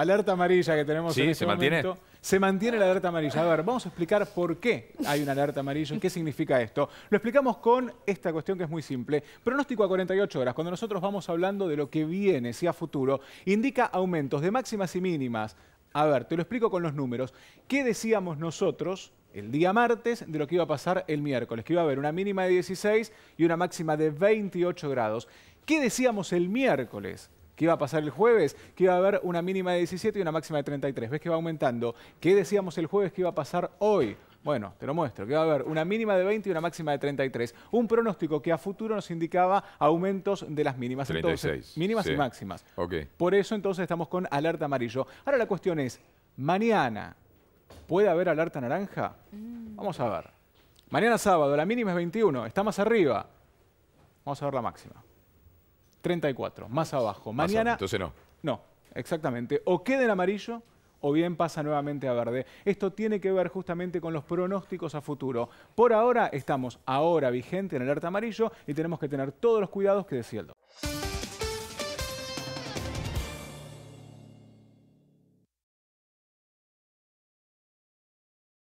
Alerta amarilla que tenemos en este se mantiene. Se mantiene la alerta amarilla. A ver, vamos a explicar por qué hay una alerta amarilla y qué significa esto. Lo explicamos con esta cuestión que es muy simple. Pronóstico a 48 horas. Cuando nosotros vamos hablando de lo que viene, si a futuro, indica aumentos de máximas y mínimas. A ver, te lo explico con los números. ¿Qué decíamos nosotros el día martes de lo que iba a pasar el miércoles? Que iba a haber una mínima de 16 y una máxima de 28 grados. ¿Qué decíamos el miércoles? ¿Qué iba a pasar el jueves? Que iba a haber una mínima de 17 y una máxima de 33. ¿Ves que va aumentando? ¿Qué decíamos el jueves que iba a pasar hoy? Bueno, te lo muestro, que va a haber una mínima de 20 y una máxima de 33. Un pronóstico que a futuro nos indicaba aumentos de las mínimas. 36, entonces, mínimas y máximas. Por eso entonces estamos con alerta amarillo. Ahora la cuestión es, mañana, ¿puede haber alerta naranja? Mm. Vamos a ver. Mañana sábado, la mínima es 21, está más arriba. Vamos a ver la máxima. 34, más abajo. Mañana. entonces no. No, exactamente. O queda en amarillo o bien pasa nuevamente a verde. Esto tiene que ver justamente con los pronósticos a futuro. Por ahora estamos ahora vigente en alerta amarillo y tenemos que tener todos los cuidados que decía